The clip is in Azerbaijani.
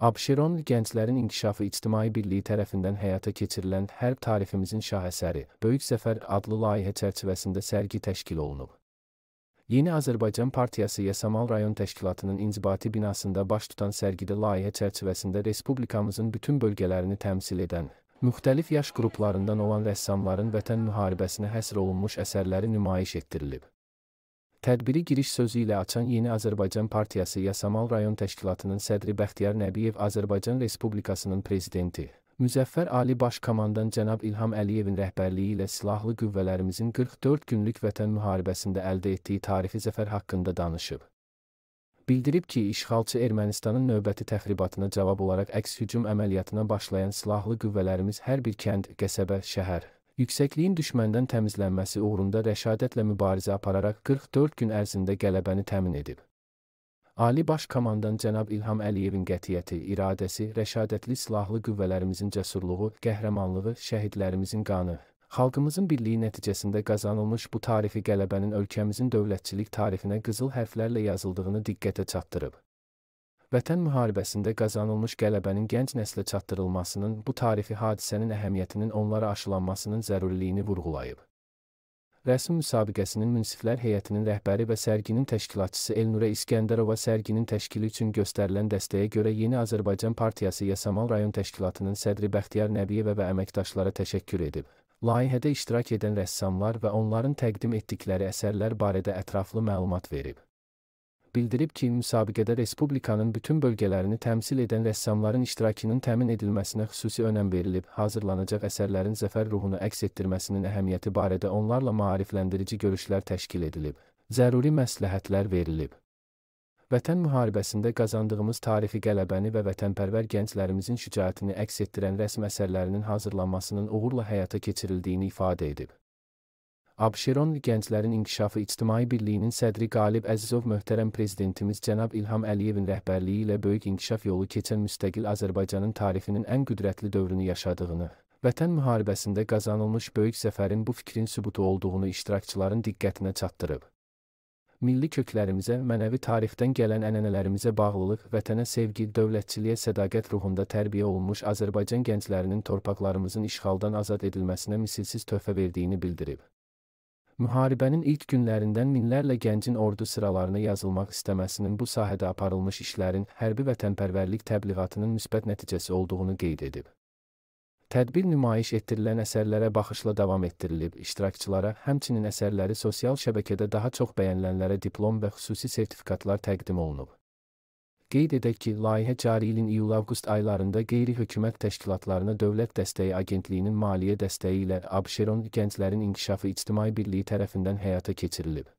Abşeron Gənclərin İnkişafı İctimai Birliyi tərəfindən həyata keçirilən Hərb Tariximizin Şahəsəri Böyük Zəfər adlı layihə çərçivəsində sərgi təşkil olunub. Yeni Azərbaycan Partiyası Yasamal rayon təşkilatının inzibati binasında baş tutan sərgidə layihə çərçivəsində respublikamızın bütün bölgələrini təmsil edən, müxtəlif yaş qruplarından olan rəssamların vətən müharibəsinə həsr olunmuş əsərləri nümayiş etdirilib. Tədbiri giriş sözü ilə açan Yeni Azərbaycan Partiyası Yasamal rayon təşkilatının sədri Bəxtiyar Nəbiyev Azərbaycan Respublikasının prezidenti Müzəffər Ali Baş Komandan cənab İlham Əliyevin rəhbərliyi ilə silahlı qüvvələrimizin 44 günlük vətən müharibəsində əldə etdiyi tarixi zəfər haqqında danışıb. Bildirib ki, işğalçı Ermənistanın növbəti təxribatına cavab olaraq əks hücum əməliyyatına başlayan silahlı qüvvələrimiz hər bir kənd, qəsəbə, şəhər yüksəkliyin düşməndən təmizlənməsi uğrunda rəşadətlə mübarizə apararaq 44 gün ərzində qələbəni təmin edib. Ali Baş Komandan cənab İlham Əliyevin qətiyyəti, iradəsi, rəşadətli silahlı qüvvələrimizin cəsurluğu, qəhrəmanlığı, şəhidlərimizin qanı, xalqımızın birliyi nəticəsində qazanılmış bu tarifi qələbənin ölkəmizin dövlətçilik tarifinə qızıl hərflərlə yazıldığını diqqətə çatdırıb. Vətən müharibəsində qazanılmış qələbənin gənc nəslə çatdırılmasının bu tarixi hadisənin əhəmiyyətinin onlara aşılanmasının zəruriliyini vurğulayıb. Rəsm müsabiqəsinin münsiflər heyətinin rəhbəri və sərginin təşkilatçısı Elnurə İskəndərova sərginin təşkili üçün göstərilən dəstəyə görə Yeni Azərbaycan Partiyası Yasamal rayon təşkilatının sədri Bəxtiyar Nəbiyevə və əməkdaşlara təşəkkür edib. Layihədə iştirak edən rəssamlar və onların təqdim etdikləri əsərlər barədə ətraflı məlumat verib bildirib ki, müsabiqədə Respublikanın bütün bölgələrini təmsil edən rəssamların iştirakının təmin edilməsinə xüsusi önəm verilib, hazırlanacaq əsərlərin zəfər ruhunu əks etdirməsinin əhəmiyyəti barədə onlarla maarifləndirici görüşlər təşkil edilib, zəruri məsləhətlər verilib. Vətən müharibəsində qazandığımız tarixi qələbəni və vətənpərvər gənclərimizin şücaətini əks etdirən rəsm əsərlərinin hazırlanmasının uğurla həyata keçirildiyini ifadə edib. Abşeron Gənclərin İnkişafı İctimai Birliyinin sədri Qalib Əzizov möhtərəm prezidentimiz cənab İlham Əliyevin rəhbərliyi ilə böyük inkişaf yolu keçən müstəqil Azərbaycanın tarixinin ən qüdrətli dövrünü yaşadığını, Vətən müharibəsində qazanılmış böyük zəfərin bu fikrin sübutu olduğunu iştirakçıların diqqətinə çatdırıb. Milli köklərimizə, mənəvi tarixdən gələn ənənələrimizə bağlılıq, vətənə sevgi, dövlətçiliyə sədaqət ruhunda tərbiyə olunmuş Azərbaycan gənclərinin torpaqlarımızın işğaldan azad edilməsinə misilsiz töhfə verdiyini bildirib. Müharibənin ilk günlərindən minlərlə gəncin ordu sıralarına yazılmaq istəməsinin bu sahədə aparılmış işlərin hərbi vətənpərvərlik təbliğatının müsbət nəticəsi olduğunu qeyd edib. Tədbir nümayiş etdirilən əsərlərə baxışla davam etdirilib, iştirakçılara həmçinin əsərləri sosial şəbəkədə daha çox bəyənilənlərə diplom və xüsusi sertifikatlar təqdim olunub. Qeyd edək ki, layihə cari ilin iyul-avqust aylarında qeyri-hökumət təşkilatlarına Dövlət Dəstəyi Agentliyinin maliyyə dəstəyi ilə Abşeron Gənclərin İnkişafı İctimai Birliyi tərəfindən həyata keçirilib.